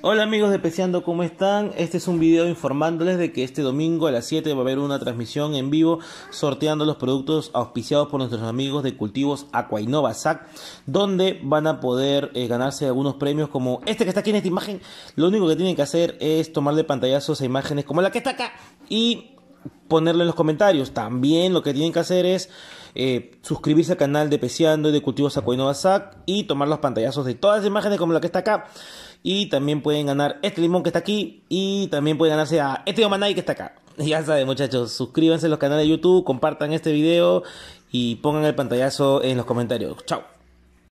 Hola amigos de Peseando, ¿cómo están? Este es un video informándoles de que este domingo a las 7 va a haber una transmisión en vivo sorteando los productos auspiciados por nuestros amigos de cultivos Aquainova SAC, donde van a poder eh, ganarse algunos premios como este que está aquí en esta imagen. Lo único que tienen que hacer es tomarle pantallazos a imágenes como la que está acá y ponerlo en los comentarios. También lo que tienen que hacer es eh, suscribirse al canal de Peseando y de Cultivos Acuenova Sac y tomar los pantallazos de todas las imágenes como la que está acá. Y también pueden ganar este limón que está aquí y también pueden ganarse a este Omanai que está acá. Ya saben muchachos, suscríbanse a los canales de YouTube, compartan este video y pongan el pantallazo en los comentarios. Chao.